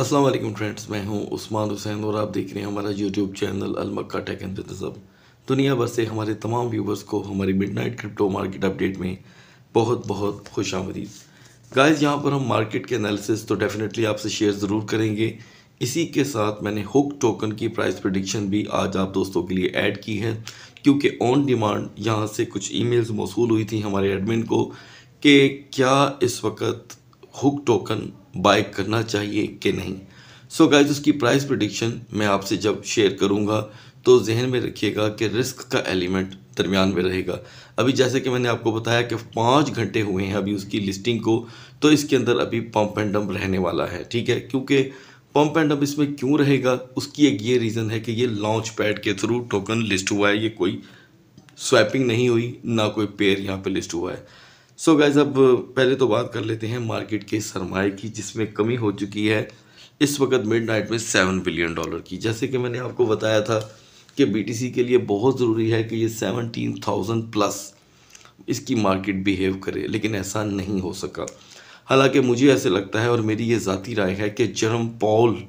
अस्सलाम वालेकुम फ्रेंड्स मैं हूं उस्मान हुसैन और आप देख रहे हैं हमारा यूट्यूब चैनल अलमक्का टेक एंड दुनिया भर से हमारे तमाम व्यूवर्स को हमारी मिडनाइट क्रिप्टो मार्केट अपडेट में बहुत बहुत खुश आमदीद गाइज यहाँ पर हम मार्केट के एनालिसिस तो डेफिनेटली आपसे शेयर ज़रूर करेंगे इसी के साथ मैंने हुक टोकन की प्राइस प्रडिक्शन भी आज आप दोस्तों के लिए ऐड की है क्योंकि ऑन डिमांड यहाँ से कुछ मेल्स मौसू हुई थी हमारे एडमिन को कि क्या इस वक्त हुक टोकन बाय करना चाहिए कि नहीं सो so गाइज उसकी प्राइस प्रडिक्शन मैं आपसे जब शेयर करूँगा तो जहन में रखिएगा कि रिस्क का एलिमेंट दरमियान में रहेगा अभी जैसे कि मैंने आपको बताया कि पाँच घंटे हुए हैं अभी उसकी लिस्टिंग को तो इसके अंदर अभी पम्प एंड डम्प रहने वाला है ठीक है क्योंकि पम्प एंड डम्प इसमें क्यों रहेगा उसकी एक ये रीज़न है कि ये लॉन्च पैड के थ्रू टोकन लिस्ट हुआ है ये कोई स्वैपिंग नहीं हुई ना कोई पेयर यहाँ पे लिस्ट हुआ है सो गैज अब पहले तो बात कर लेते हैं मार्केट के सरमाए की जिसमें कमी हो चुकी है इस वक्त मिड नाइट में सेवन बिलियन डॉलर की जैसे कि मैंने आपको बताया था कि सी के लिए बहुत ज़रूरी है कि ये सेवनटीन थाउजेंड प्लस इसकी मार्केट बिहेव करे लेकिन ऐसा नहीं हो सका हालांकि मुझे ऐसे लगता है और मेरी ये ज़ाती राय है कि जर्म पॉल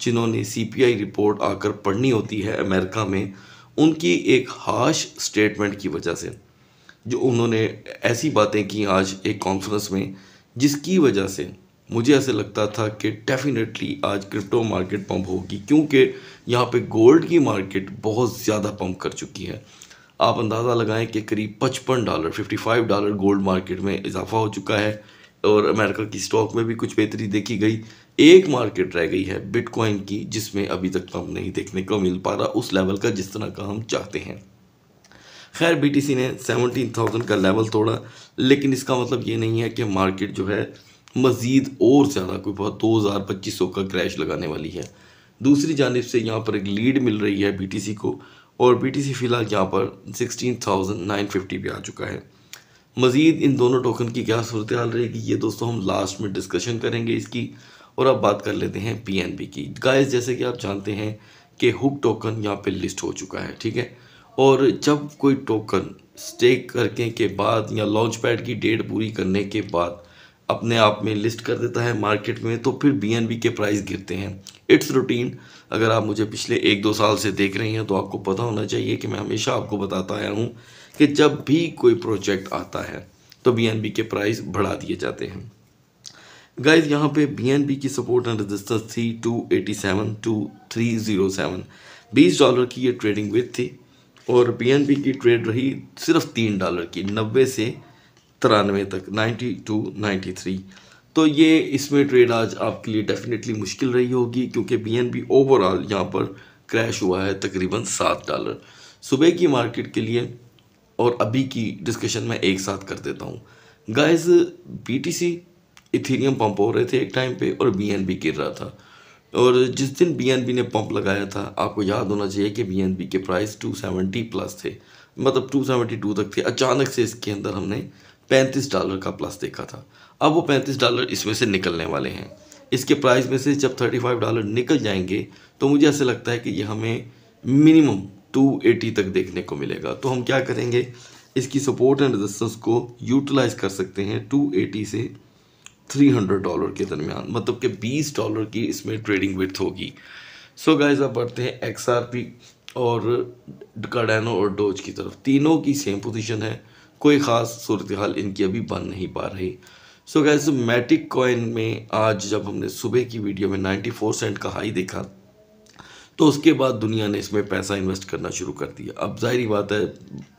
जिन्होंने आई रिपोर्ट आकर पढ़नी होती है अमेरिका में उनकी एक हाश स्टेटमेंट की वजह से जो उन्होंने ऐसी बातें की आज एक कॉन्फ्रेंस में जिसकी वजह से मुझे ऐसे लगता था कि डेफिनेटली आज क्रिप्टो मार्केट पंप होगी क्योंकि यहाँ पे गोल्ड की मार्केट बहुत ज़्यादा पंप कर चुकी है आप अंदाज़ा लगाएं कि करीब पचपन dollar fifty five dollar gold market में इजाफा हो चुका है और अमेरिका की स्टॉक में भी कुछ बेहतरी देखी गई एक मार्केट रह गई है बिटकॉइन की जिसमें अभी तक पम्प तो नहीं देखने को मिल पा रहा उस लेवल का जिस तरह का हम चाहते हैं खैर सी ने सेवनटीन थाउजेंड का लेवल तोड़ा लेकिन इसका मतलब ये नहीं है कि मार्केट जो है मज़ीद और ज़्यादा कोई बहुत दो हज़ार पच्चीस सौ का क्रैश लगाने वाली है दूसरी जानब से यहाँ पर एक लीड मिल रही है सी को और सी फ़िलहाल यहाँ पर सिक्सटीन थाउजेंड नाइन फिफ्टी पे आ चुका है मज़ीद इन दोनों टोकन की क्या सूरत हाल रहेगी ये दोस्तों हम लास्ट में डिस्कशन करेंगे इसकी और अब बात कर लेते हैं पीएनबी की गाइस जैसे कि आप जानते हैं कि हुक टोकन यहाँ पे लिस्ट हो चुका है ठीक है और जब कोई टोकन स्टेक करके के बाद या लॉन्च पैड की डेट पूरी करने के बाद अपने आप में लिस्ट कर देता है मार्केट में तो फिर बी के प्राइस गिरते हैं इट्स रूटीन अगर आप मुझे पिछले एक दो साल से देख रहे हैं तो आपको पता होना चाहिए कि मैं हमेशा आपको बताता आया हूँ कि जब भी कोई प्रोजेक्ट आता है तो बी के प्राइस बढ़ा दिए जाते हैं गाइज यहाँ पे बी की सपोर्ट एंड रेजिस्टेंस थी two eighty seven two three zero seven बीस डॉलर की ये ट्रेडिंग विथ थी और बी की ट्रेड रही सिर्फ तीन डॉलर की नब्बे से तिरानवे तक नाइन्टी टू नाइन्टी थ्री तो ये इसमें ट्रेड आज आपके लिए डेफिनेटली मुश्किल रही होगी क्योंकि बी ओवरऑल यहाँ पर क्रैश हुआ है तकरीबन सात डॉलर सुबह की मार्केट के लिए और अभी की डिस्कशन मैं एक साथ कर देता हूँ टी सी इथेरियम पंप हो रहे थे एक टाइम पे और बीएनबी गिर रहा था और जिस दिन बी ने पंप लगाया था आपको याद होना चाहिए कि बी के प्राइस 270 प्लस थे मतलब 272 तक थे अचानक से इसके अंदर हमने 35 डॉलर का प्लस देखा था अब वो 35 डॉलर इसमें से निकलने वाले हैं इसके प्राइस में से जब 35 डॉलर निकल जाएंगे तो मुझे ऐसा लगता है कि ये हमें मिनिमम 280 तक देखने को मिलेगा तो हम क्या करेंगे इसकी सपोर्ट एंड रेजिस्टेंस को यूटिलाइज कर सकते हैं टू से थ्री हंड्रेड डॉलर के दरमियान मतलब कि बीस डॉलर की इसमें ट्रेडिंग विथ होगी सो गाइज आप बढ़ते हैं एक्स और कार्डानो और डोज की तरफ तीनों की सेम पोजीशन है कोई ख़ास सूरत हाल इनकी अभी बन नहीं पा रही so so guys Matic coin में आज जब हमने सुबह की वीडियो में 94 सेंट का हाई देखा तो उसके बाद दुनिया ने इसमें पैसा इन्वेस्ट करना शुरू कर दिया अब जाहिर बात है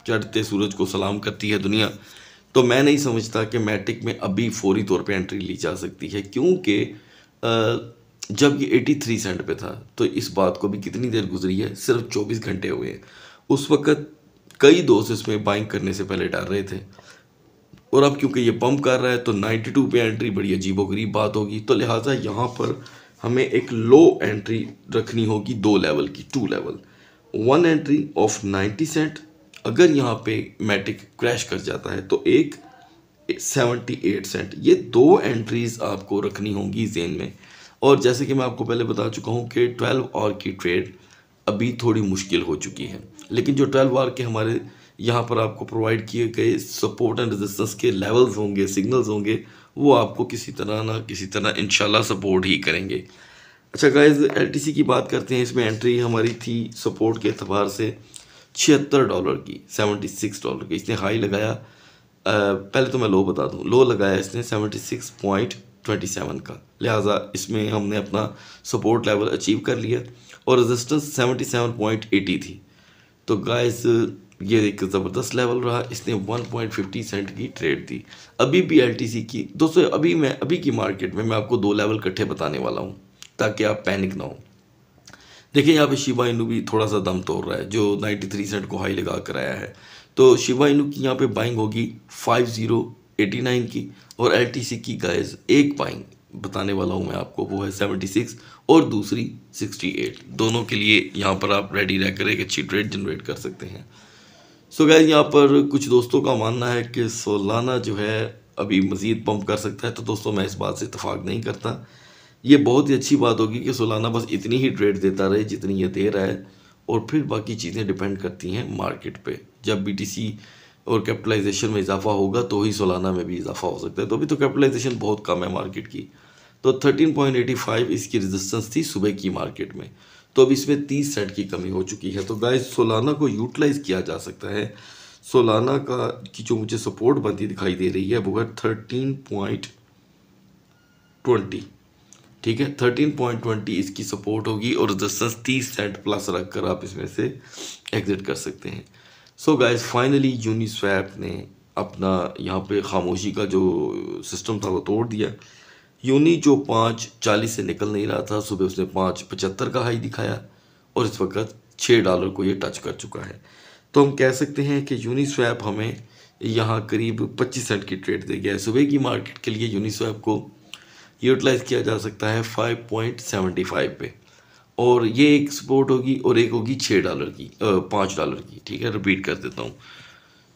चढ़ते सूरज को सलाम करती है दुनिया तो मैं नहीं समझता कि मैट्रिक में अभी फौरी तौर पे एंट्री ली जा सकती है क्योंकि जब ये 83 सेंट पे था तो इस बात को भी कितनी देर गुजरी है सिर्फ 24 घंटे हुए हैं उस वक्त कई दोस्त इसमें बाइंग करने से पहले डर रहे थे और अब क्योंकि ये पंप कर रहा है तो 92 पे एंट्री बड़ी अजीब गरीब बात होगी तो लिहाजा यहाँ पर हमें एक लो एंट्री रखनी होगी दो लेवल की two level one entry of 90 cent अगर यहाँ पे मैटिक क्रैश कर जाता है तो एक 78 सेंट ये दो एंट्रीज आपको रखनी होंगी जेन में और जैसे कि मैं आपको पहले बता चुका हूँ कि 12 आवर की ट्रेड अभी थोड़ी मुश्किल हो चुकी है लेकिन जो 12 आवर के हमारे यहाँ पर आपको प्रोवाइड किए गए सपोर्ट एंड रेजिस्टेंस के लेवल्स होंगे सिग्नल्स होंगे वो आपको किसी तरह ना किसी तरह इन सपोर्ट ही करेंगे अच्छा गाइज एल की बात करते हैं इसमें एंट्री हमारी थी सपोर्ट के अतबार से छिहत्तर डॉलर की सेवेंटी सिक्स डॉलर की इसने हाई लगाया आ, पहले तो मैं लो बता दूँ लो लगाया इसने seventy six point twenty seven का लिहाजा इसमें हमने अपना सपोर्ट लेवल अचीव कर लिया और resistance seventy seven point eighty थी तो गाइस ये एक ज़बरदस्त लेवल रहा इसने 1.50 सेंट की ट्रेड दी अभी भी एल की दोस्तों अभी मैं अभी की मार्केट में मैं आपको दो लेवल इकट्ठे बताने वाला हूँ ताकि आप पैनिक ना हो देखिए यहाँ पे शिवा इनू भी थोड़ा सा दम तोड़ रहा है जो 93 सेंट को हाई लगा कर आया है तो शिवा इनू की यहाँ पे बाइंग होगी 5089 की और एल की गाइस एक बाइंग बताने वाला हूँ मैं आपको वो है 76 और दूसरी 68 दोनों के लिए यहाँ पर आप रेडी रहकर एक अच्छी ट्रेड जनरेट कर सकते हैं सो गाइज गैज यहाँ पर कुछ दोस्तों का मानना है कि सोलाना जो है अभी मज़ीद पम्प कर सकता है तो दोस्तों मैं इस बात से इतफाक़ नहीं करता ये बहुत ही अच्छी बात होगी कि सोलाना बस इतनी ही ट्रेड देता रहे जितनी ये दे रहा है और फिर बाकी चीज़ें डिपेंड करती हैं मार्केट पे जब बी और कैपिटलाइजेशन में इजाफा होगा तो ही सोलाना में भी इजाफा हो सकता है तो अभी तो कैपिटलाइजेशन बहुत कम है मार्केट की तो 13.85 इसकी रेजिस्टेंस थी सुबह की मार्केट में तो अब इसमें 30 सेंट की कमी हो चुकी है तो गाय सोलाना को यूटिलाइज़ किया जा सकता है सोलाना का की जो मुझे सपोर्ट बनती दिखाई दे रही है वो है थर्टीन पॉइंट ट्वेंटी ठीक है थर्टीन पॉइंट ट्वेंटी इसकी सपोर्ट होगी और रजिस्टेंस तीस सेंट प्लस रख कर आप इसमें से एग्ज़िट कर सकते हैं सो गाइज फाइनली यूनिस्वैप ने अपना यहाँ पे खामोशी का जो सिस्टम था वो तोड़ दिया यूनी जो पाँच चालीस से निकल नहीं रहा था सुबह उसने पाँच पचहत्तर का हाई दिखाया और इस वक्त छः डॉलर को ये टच कर चुका है तो हम कह सकते हैं कि यूनिस्वैप हमें यहाँ करीब पच्चीस सेंट की ट्रेड दे गया है सुबह की मार्केट के लिए यूनिस्वैप को यूटिलाइज़ किया जा सकता है 5.75 पे और ये एक सपोर्ट होगी और एक होगी छः डॉलर की पाँच डॉलर की ठीक है रिपीट कर देता हूँ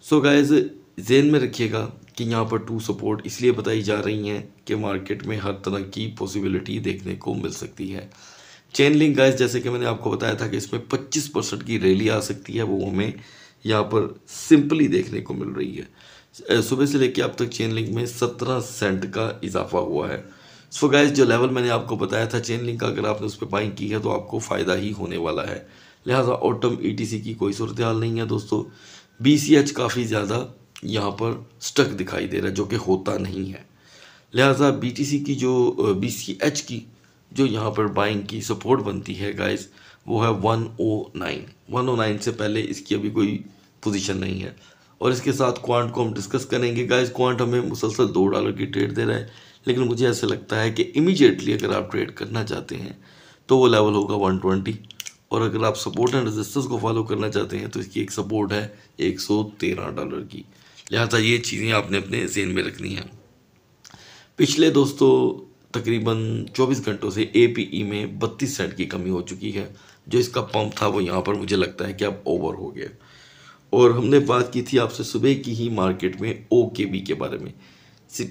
सो गाइज जेन में रखिएगा कि यहाँ पर टू सपोर्ट इसलिए बताई जा रही हैं कि मार्केट में हर तरह की पॉसिबिलिटी देखने को मिल सकती है चेन लिंक गाइज जैसे कि मैंने आपको बताया था कि इसमें पच्चीस परसेंट की रैली आ सकती है वो हमें यहाँ पर सिंपली देखने को मिल रही है सुबह से लेकर अब तक चेन लिंक में 17 सेंट का इजाफा हुआ है सो गाइज जो लेवल मैंने आपको बताया था चेन लिंक का अगर आपने उस पर बाइंग की है तो आपको फ़ायदा ही होने वाला है लिहाजा ऑटम ई की कोई सूरत हाल नहीं है दोस्तों बी काफ़ी ज़्यादा यहाँ पर स्टक दिखाई दे रहा है जो कि होता नहीं है लिहाजा बी की जो बी की जो यहाँ पर बाइंग की सपोर्ट बनती है गाइस वो है 109 109 से पहले इसकी अभी कोई पोजीशन नहीं है और इसके साथ क्वांट को हम डिस्कस करेंगे गाइज क्वांट हमें मुसलसल दो डॉलर की ट्रेड दे रहा है लेकिन मुझे ऐसा लगता है कि इमीजिएटली अगर आप ट्रेड करना चाहते हैं तो वो लेवल होगा 120 और अगर आप सपोर्ट एंड रेजिस्टेंस को फॉलो करना चाहते हैं तो इसकी एक सपोर्ट है 113 डॉलर की लिहाजा ये चीज़ें आपने अपने जेन में रखनी है पिछले दोस्तों तकरीबन 24 घंटों से ए e में 32 सेंट की कमी हो चुकी है जो इसका पंप था वो यहाँ पर मुझे लगता है कि अब ओवर हो गया और हमने बात की थी आपसे सुबह की ही मार्केट में ओ के बी के बारे में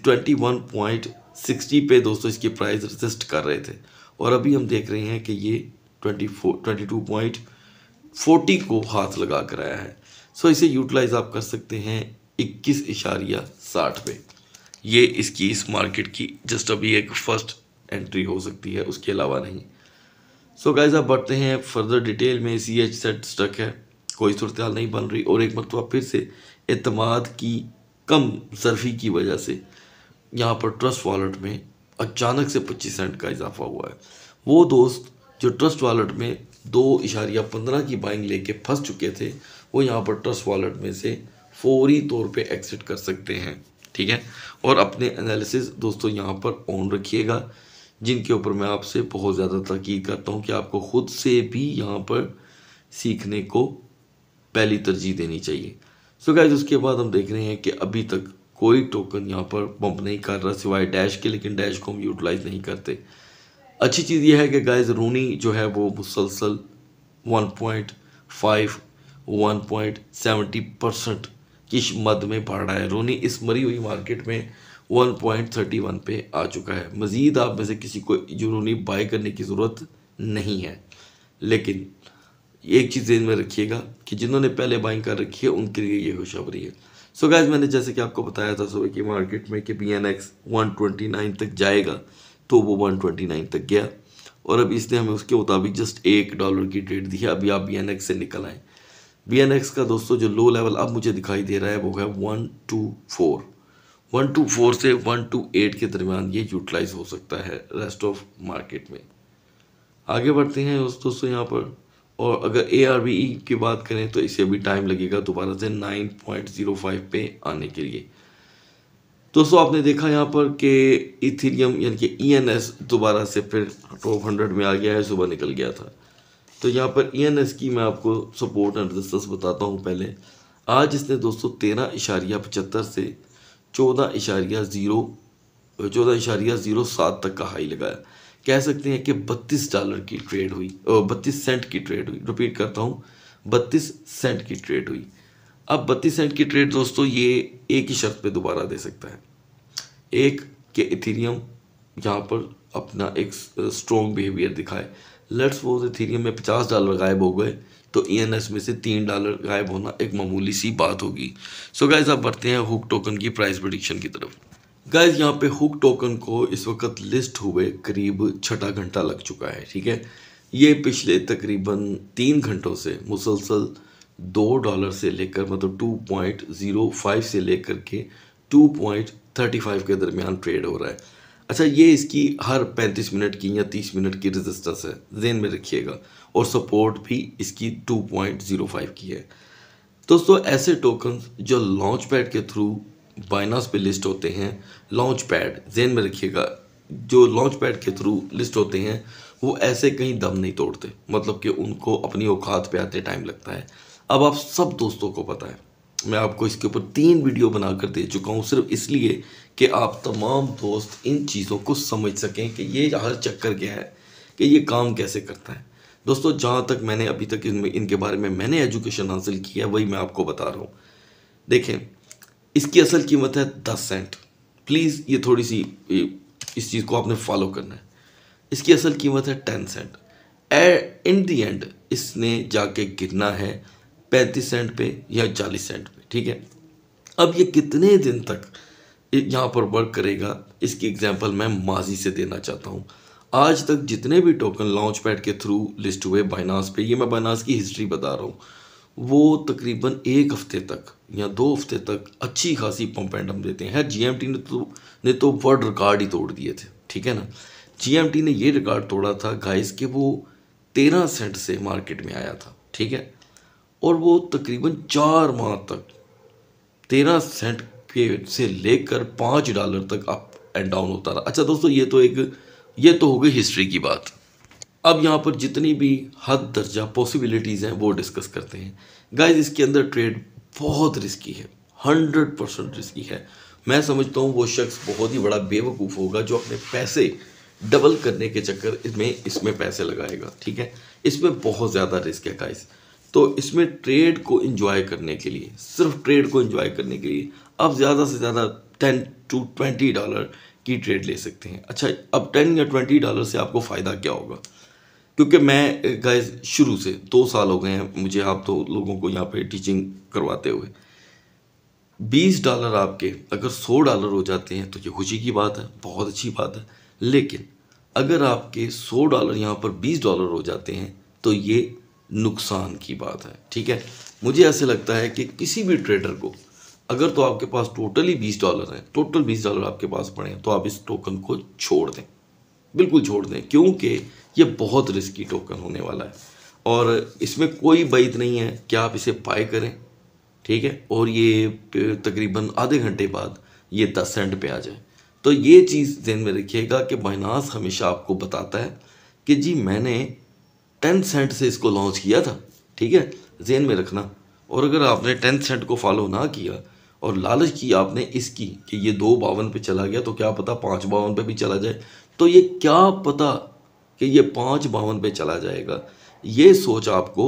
ट्वेंटी वन पॉइंट सिक्सटी पे दोस्तों इसके प्राइस रजिस्ट कर रहे थे और अभी हम देख रहे हैं कि ये twenty four twenty two point को हाथ लगा कर आया है सो इसे यूटिलाइज आप कर सकते हैं इक्कीस इशारिया साठ पे ये इसकी इस मार्केट की जस्ट अभी एक फर्स्ट एंट्री हो सकती है उसके अलावा नहीं सो गाइज आप बढ़ते हैं फर्दर डिटेल में सी एच सेट स्टक है कोई सूरत नहीं बन रही और एक मरतबा फिर से अतमाद की कम सरफी की वजह से यहाँ पर ट्रस्ट वॉलेट में अचानक से पच्चीस सेंट का इजाफा हुआ है वो दोस्त जो ट्रस्ट वॉलेट में दो इशारिया पंद्रह की बाइंग लेके फंस चुके थे वो यहाँ पर ट्रस्ट वॉलेट में से फौरी तौर पे एक्सिट कर सकते हैं ठीक है और अपने एनालिसिस दोस्तों यहाँ पर ऑन रखिएगा जिनके ऊपर मैं आपसे बहुत ज़्यादा तकीद करता हूँ कि आपको ख़ुद से भी यहाँ पर सीखने को पहली तरजीह देनी चाहिए सो गैज़ उसके बाद हम देख रहे हैं कि अभी तक कोई टोकन यहाँ पर पंप नहीं कर रहा सिवाय डैश के लेकिन डैश को हम यूटिलाइज नहीं करते अच्छी चीज़ यह है कि गाइज रूनी जो है वो मुसलसल 1.5 1.70 परसेंट किस मद में बढ़ रहा है रोनी इस मरी हुई मार्केट में 1.31 पे आ चुका है मज़ीद आप में से किसी को यूरोनी बाय करने की ज़रूरत नहीं है लेकिन एक चीज़ में रखिएगा कि जिन्होंने पहले बाइंग कर रखी है उनके लिए ये खुशबरी है सो so गैज़ मैंने जैसे कि आपको बताया था सुबह की मार्केट में कि B N X one twenty nine तक जाएगा तो वो वन ट्वेंटी नाइन तक गया और अब इसने हमें उसके मुताबिक जस्ट एक डॉलर की ट्रेड दी है अभी आप बी एन एक्स से निकल आएँ बी एन एक्स का दोस्तों जो लो लेवल अब मुझे दिखाई दे रहा है वो है one two four one two four से वन टू एट के दरमियान ये यूटिलाइज हो सकता है रेस्ट ऑफ मार्केट में आगे बढ़ते हैं दोस्तों यहाँ पर और अगर ए आर बी ई की बात करें तो इसे भी टाइम लगेगा दोबारा से नाइन पॉइंट ज़ीरो फाइव पे आने के लिए दोस्तों आपने देखा यहाँ पर कि इथीरियम यानी कि ई एन एस दोबारा से फिर टॉप हंड्रेड में आ गया है सुबह निकल गया था तो यहाँ पर ई एन एस की मैं आपको सपोर्ट एंड रिस्टेंस बताता हूँ पहले आज इसने दोस्तों तेरह इशारिया पचहत्तर से चौदह इशारिया ज़ीरो चौदह इशारिया ज़ीरो सात तक का हाई लगाया कह सकते हैं कि बत्तीस डॉलर की ट्रेड हुई बत्तीस सेंट की ट्रेड हुई रिपीट करता हूँ बत्तीस सेंट की ट्रेड हुई अब बत्तीस सेंट की ट्रेड दोस्तों ये एक ही शर्त पे दोबारा दे सकता है एक के इथेरियम यहाँ पर अपना एक स्ट्रॉन्ग बिहेवियर दिखाए लेट्स वो इथेरियम में पचास डॉलर गायब हो गए तो ई e में से तीन डॉलर गायब होना एक मामूली सी बात होगी सो गाइज आप बढ़ते हैं हुक टोकन की प्राइस प्रडिक्शन की तरफ गाइज यहाँ पे हुक टोकन को इस वक्त लिस्ट हुए करीब छठा घंटा लग चुका है ठीक है ये पिछले तकरीबन तीन घंटों से मुसलसल दो डॉलर से लेकर मतलब टू पॉइंट ज़ीरो फाइव से लेकर के टू पॉइंट थर्टी फाइव के दरमियान ट्रेड हो रहा है अच्छा ये इसकी हर पैंतीस मिनट की या तीस मिनट की रजिस्टेंस है जेन में रखिएगा और सपोर्ट भी इसकी टू पॉइंट ज़ीरो फाइव की है दोस्तों ऐसे टोकन जो लॉन्च पैड के थ्रू बाइनास पे लिस्ट होते हैं लॉन्च पैड जेन में रखिएगा जो लॉन्च पैड के थ्रू लिस्ट होते हैं वो ऐसे कहीं दम नहीं तोड़ते मतलब कि उनको अपनी औकात पे आते टाइम लगता है अब आप सब दोस्तों को पता है मैं आपको इसके ऊपर तीन वीडियो बनाकर दे चुका हूँ सिर्फ इसलिए कि आप तमाम दोस्त इन चीज़ों को समझ सकें कि ये हर चक्कर क्या है कि ये काम कैसे करता है दोस्तों जहाँ तक मैंने अभी तक इनमें इनके बारे में मैंने एजुकेशन हासिल किया है वही मैं आपको बता रहा हूँ देखें इसकी असल कीमत है दस सेंट प्लीज़ ये थोड़ी सी इस चीज़ को आपने फॉलो करना है इसकी असल कीमत है ten cent in the end इसने जाके गिरना है पैंतीस सेंट पे या चालीस सेंट पे ठीक है अब ये कितने दिन तक यहाँ पर वर्क करेगा इसकी एग्जांपल मैं माजी से देना चाहता हूँ आज तक जितने भी टोकन लॉन्च पैड के थ्रू लिस्ट हुए बाइनास पे ये मैं बाइनास की हिस्ट्री बता रहा हूँ वो तकरीबन एक हफ्ते तक या दो हफ्ते तक अच्छी खासी पंप एंड डम देते हैं जीएमटी ने तो ने तो वर्ल्ड रिकॉर्ड ही तोड़ दिए थे ठीक है ना जीएमटी ने ये रिकॉर्ड तोड़ा था गाइस के वो तेरह सेंट से मार्केट में आया था ठीक है और वो तकरीबन चार माह तक तेरह सेंट के से लेकर पाँच डॉलर तक अप एंड डाउन होता रहा अच्छा दोस्तों ये तो एक ये तो हो गई हिस्ट्री की बात अब यहाँ पर जितनी भी हद दर्जा पॉसिबिलिटीज़ हैं वो डिस्कस करते हैं गाइज इसके अंदर ट्रेड बहुत रिस्की है हंड्रेड परसेंट रिस्की है मैं समझता हूँ वो शख्स बहुत ही बड़ा बेवकूफ़ होगा जो अपने पैसे डबल करने के चक्कर में इसमें पैसे लगाएगा ठीक है इसमें बहुत ज़्यादा रिस्क है गाइस तो इसमें ट्रेड को इन्जॉय करने के लिए सिर्फ ट्रेड को इन्जॉय करने के लिए आप ज़्यादा से ज़्यादा टेन टू ट्वेंटी डॉलर की ट्रेड ले सकते हैं अच्छा अब टेन या ट्वेंटी डॉलर से आपको फ़ायदा क्या होगा क्योंकि मैं गए शुरू से दो साल हो गए हैं मुझे आप दो तो लोगों को यहाँ पे टीचिंग करवाते हुए बीस डॉलर आपके अगर सौ डॉलर हो जाते हैं तो ये खुशी की बात है बहुत अच्छी बात है लेकिन अगर आपके सौ डॉलर यहाँ पर बीस डॉलर हो जाते हैं तो ये नुकसान की बात है ठीक है मुझे ऐसे लगता है कि किसी भी ट्रेडर को अगर तो आपके पास टोटली बीस डॉलर हैं टोटल बीस डॉलर आपके पास पड़े हैं तो आप इस टोकन को छोड़ दें बिल्कुल छोड़ दें क्योंकि ये बहुत रिस्की टोकन होने वाला है और इसमें कोई बैद नहीं है कि आप इसे बाय करें ठीक है और ये तकरीबन आधे घंटे बाद ये दस सेंट पे आ जाए तो ये चीज़ जहन में रखिएगा कि बाइनास हमेशा आपको बताता है कि जी मैंने टेन सेंट से इसको लॉन्च किया था ठीक है जेन में रखना और अगर आपने टेन सेंट को फॉलो ना किया और लालच की आपने इसकी कि ये दो बावन पे चला गया तो क्या पता पाँच बावन पे भी चला जाए तो ये क्या पता कि ये पाँच बावन पे चला जाएगा ये सोच आपको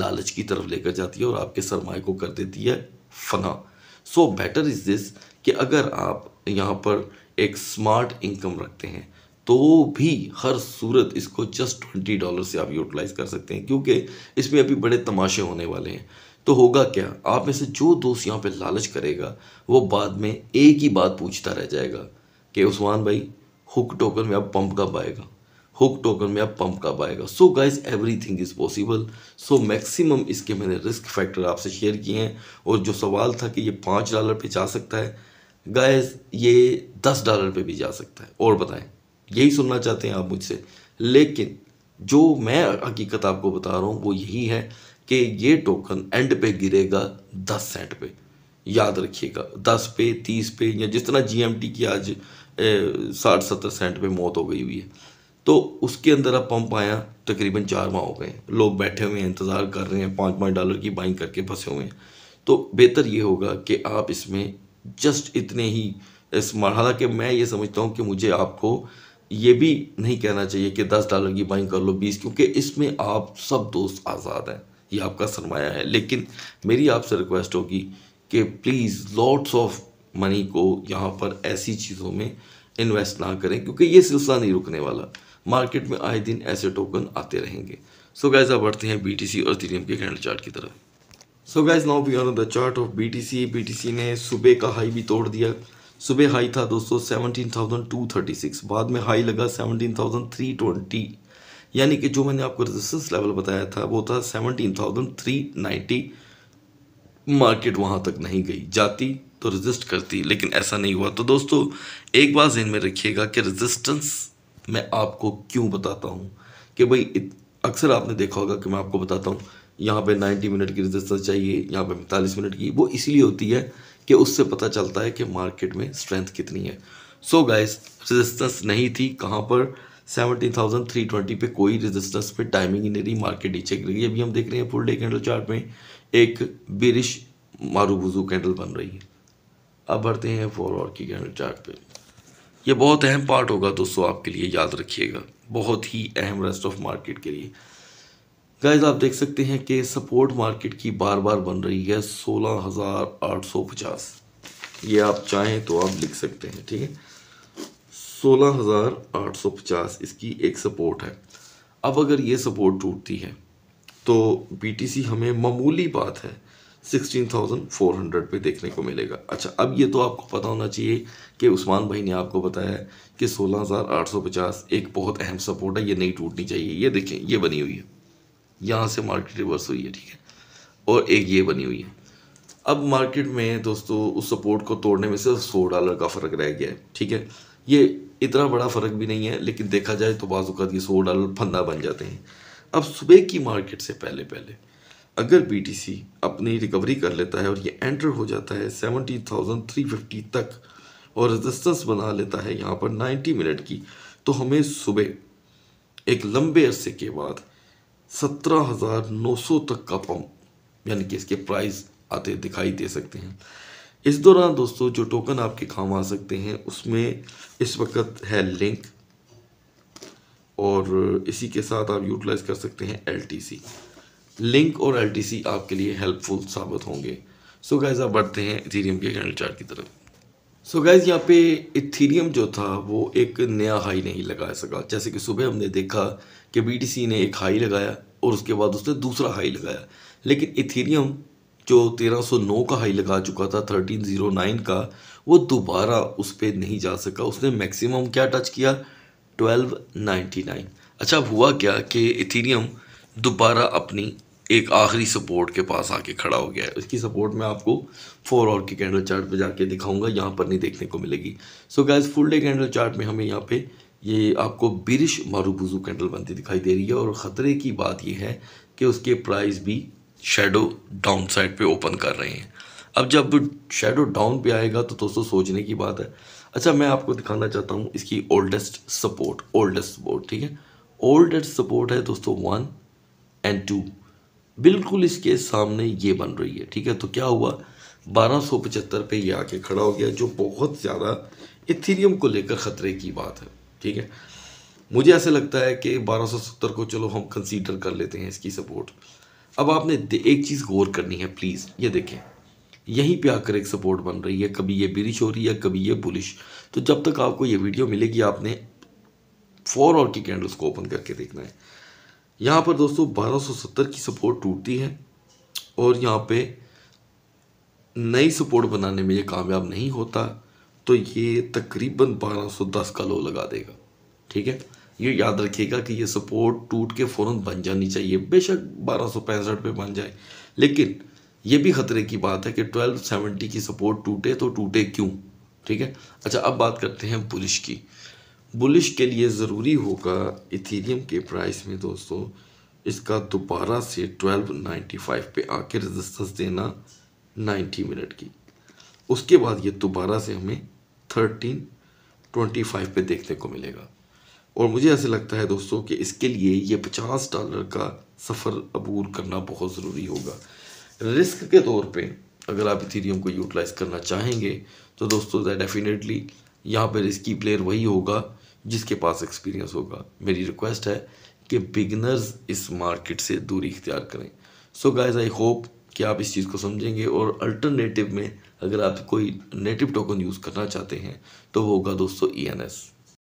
लालच की तरफ लेकर जाती है और आपके सरमाए को कर देती है फना सो बेटर इज़ दिस कि अगर आप यहाँ पर एक स्मार्ट इनकम रखते हैं तो भी हर सूरत इसको जस्ट ट्वेंटी डॉलर से आप यूटिलाइज़ कर सकते हैं क्योंकि इसमें अभी बड़े तमाशे होने वाले हैं तो होगा क्या आप में से जो दोस्त यहाँ पे लालच करेगा वो बाद में एक ही बात पूछता रह जाएगा कि उस्मान भाई हुक टोकन में अब पंप कब आएगा हुक टोकन में आप पंप कब पाएगा so guys everything is possible so maximum इसके मैंने रिस्क फैक्टर आपसे शेयर किए हैं और जो सवाल था कि ये पाँच डॉलर पे जा सकता है गाइज ये दस डॉलर पे भी जा सकता है और बताएं यही सुनना चाहते हैं आप मुझसे लेकिन जो मैं हकीकत आपको बता रहा हूँ वो यही है कि ये टोकन एंड पे गिरेगा दस सेंट पे याद रखिएगा दस पे तीस पे या जिस तरह जीएमटी की आज साठ सत्तर सेंट पे मौत हो गई हुई है तो उसके अंदर अब पंप आया तकरीबन चार माह हो गए लोग बैठे हुए हैं इंतज़ार कर रहे हैं पाँच पाँच डॉलर की बाइंग करके फंसे हुए हैं तो बेहतर ये होगा कि आप इसमें जस्ट इतने ही स्मार्ट हालांकि मैं ये समझता हूँ कि मुझे आपको ये भी नहीं कहना चाहिए कि दस डॉलर की बाइंग कर लो बीस क्योंकि इसमें आप सब दोस्त आज़ाद हैं ये आपका सरमाया है लेकिन मेरी आपसे रिक्वेस्ट होगी कि प्लीज़ लॉट्स ऑफ मनी को यहाँ पर ऐसी चीज़ों में इन्वेस्ट ना करें क्योंकि ये सिलसिला नहीं रुकने वाला मार्केट में आए दिन ऐसे टोकन आते रहेंगे सो गाइज अब बढ़ते हैं बी और थीरियम के कैंडल चार्ट की तरफ so guys now be on the chart of B T ने सुबह का हाई भी तोड़ दिया सुबह हाई था दोस्तों सिक्स बाद में हाई लगा ट्वेंटी यानी कि जो मैंने आपको रेजिस्टेंस लेवल बताया था वो था 17,390 मार्केट वहाँ तक नहीं गई जाती तो रजिस्ट करती लेकिन ऐसा नहीं हुआ तो दोस्तों एक बार जहन में रखिएगा कि रजिस्टेंस मैं आपको क्यों बताता हूँ कि भाई अक्सर आपने देखा होगा कि मैं आपको बताता हूँ यहाँ पे 90 मिनट की रजिस्टेंस चाहिए यहाँ पे पैंतालीस मिनट की वो इसलिए होती है कि उससे पता चलता है कि मार्केट में स्ट्रेंथ कितनी है सो गाइस रजिस्टेंस नहीं थी कहाँ पर 17,320 पे कोई रजिस्टेंस पे टाइमिंग ही नहीं रही मार्केट नीचे गिर गई अभी हम देख रहे हैं फुल डे कैंडल चार्ट में एक बिरिश मारू कैंडल बन रही है अब बढ़ते हैं फोर आवर की कैंडल चार्ट पे ये बहुत अहम पार्ट होगा दोस्तों आपके लिए याद रखिएगा बहुत ही अहम रेस्ट ऑफ मार्केट के लिए गाइज आप देख सकते हैं कि सपोर्ट मार्केट की बार बार बन रही है सोलह हज़ार आठ सौ पचास ये आप चाहें तो आप लिख सकते हैं ठीक है सोलह हज़ार आठ सौ पचास इसकी एक सपोर्ट है अब अगर ये सपोर्ट टूटती है तो बी हमें मामूली बात है 16,400 पे देखने को मिलेगा अच्छा अब ये तो आपको पता होना चाहिए कि उस्मान भाई ने आपको बताया कि 16,850 एक बहुत अहम सपोर्ट है ये नहीं टूटनी चाहिए ये देखें ये बनी हुई है यहाँ से मार्केट रिवर्स हुई है ठीक है और एक ये बनी हुई है अब मार्केट में दोस्तों उस सपोर्ट को तोड़ने में सिर्फ सौ डॉलर का फ़र्क रह गया है ठीक है ये इतना बड़ा फ़र्क भी नहीं है लेकिन देखा जाए तो बाज़ात ये सौ डॉलर फंदा बन जाते हैं अब सुबह की मार्केट से पहले पहले अगर BTC अपनी रिकवरी कर लेता है और ये एंटर हो जाता है 70,350 थाउजेंड थ्री फिफ्टी तक और रेजिस्टेंस बना लेता है यहाँ पर नाइन्टी मिनट की तो हमें सुबह एक लंबे अरसे के बाद सत्रह हज़ार नौ सौ तक का पम्प यानी कि इसके प्राइस आते दिखाई दे सकते हैं इस दौरान दोस्तों जो टोकन आपके काम आ सकते हैं उसमें इस वक्त है लिंक और इसी के साथ आप यूटिलाइज़ कर सकते हैं सी लिंक और एल आपके लिए हेल्पफुल साबित होंगे सो गैज़ आप बढ़ते हैं इथीरियम के कैंडल चार्ट की तरफ सो गैज़ यहाँ पे इथीरियम जो था वो एक नया हाई नहीं लगा सका जैसे कि सुबह हमने देखा कि बी ने एक हाई लगाया और उसके बाद उसने दूसरा हाई लगाया लेकिन इथीरियम जो 1309 का हाई लगा चुका था 1309 का वो दोबारा उस पर नहीं जा सका उसने मैक्सिमम क्या टच किया 1299 अच्छा अब हुआ क्या कि इथीरियम दोबारा अपनी एक आखिरी सपोर्ट के पास आके खड़ा हो गया है उसकी सपोर्ट मैं आपको फोर और के कैंडल चार्ट पे जाके दिखाऊंगा यहाँ पर नहीं देखने को मिलेगी so guys full day candle chart में हमें यहाँ पे ये आपको बिरिश मारूबुजू कैंडल बनती दिखाई दे रही है और ख़तरे की बात यह है कि उसके प्राइस भी शेडो डाउन साइड पर ओपन कर रहे हैं अब जब शेडो डाउन पर आएगा तो दोस्तों सोचने की बात है अच्छा मैं आपको दिखाना चाहता हूँ इसकी ओल्डेस्ट सपोर्ट ओल्डेस्ट सपोर्ट ठीक है ओल्डेस्ट सपोर्ट है दोस्तों वन एंड टू बिल्कुल इसके सामने ये बन रही है ठीक है तो क्या हुआ 1275 पे ये आके खड़ा हो गया जो बहुत ज़्यादा इथीरियम को लेकर ख़तरे की बात है ठीक है मुझे ऐसे लगता है कि 1270 को चलो हम कंसीडर कर लेते हैं इसकी सपोर्ट अब आपने एक चीज़ गौर करनी है प्लीज़ ये देखें यहीं पे आकर एक सपोर्ट बन रही है कभी ये बिरिश हो रही है कभी ये बुलिश तो जब तक आपको ये वीडियो मिलेगी आपने फोर और की कैंडल्स को ओपन करके देखना है यहाँ पर दोस्तों 1270 की सपोर्ट टूटती है और यहाँ पे नई सपोर्ट बनाने में ये कामयाब नहीं होता तो ये तकरीबन 1210 का लो लगा देगा ठीक है ये याद रखिएगा कि ये सपोर्ट टूट के फ़ौरन बन जानी चाहिए बेशक बारह सौ बन जाए लेकिन ये भी ख़तरे की बात है कि 1270 की सपोर्ट टूटे तो टूटे क्यों ठीक है अच्छा अब बात करते हैं पुलिस की बुलिश के लिए ज़रूरी होगा इथेरियम के प्राइस में दोस्तों इसका दोबारा से 1295 पे आके रजिस्टेंस देना 90 मिनट की उसके बाद ये दोबारा से हमें 1325 पे देखने को मिलेगा और मुझे ऐसे लगता है दोस्तों कि इसके लिए ये 50 डॉलर का सफ़र अबूर करना बहुत ज़रूरी होगा रिस्क के तौर पे अगर आप इथेरियम को यूटिलाइज़ करना चाहेंगे तो दोस्तों डेफिनेटली यहाँ पर रिस्की प्लेयर वही होगा जिसके पास एक्सपीरियंस होगा मेरी रिक्वेस्ट है कि बिगनर्स इस मार्केट से दूरी इख्तियार करें सो गाइज आई होप कि आप इस चीज़ को समझेंगे और अल्टरनेटिव में अगर आप कोई नेटिव टोकन यूज़ करना चाहते हैं तो होगा दोस्तों ई एन एस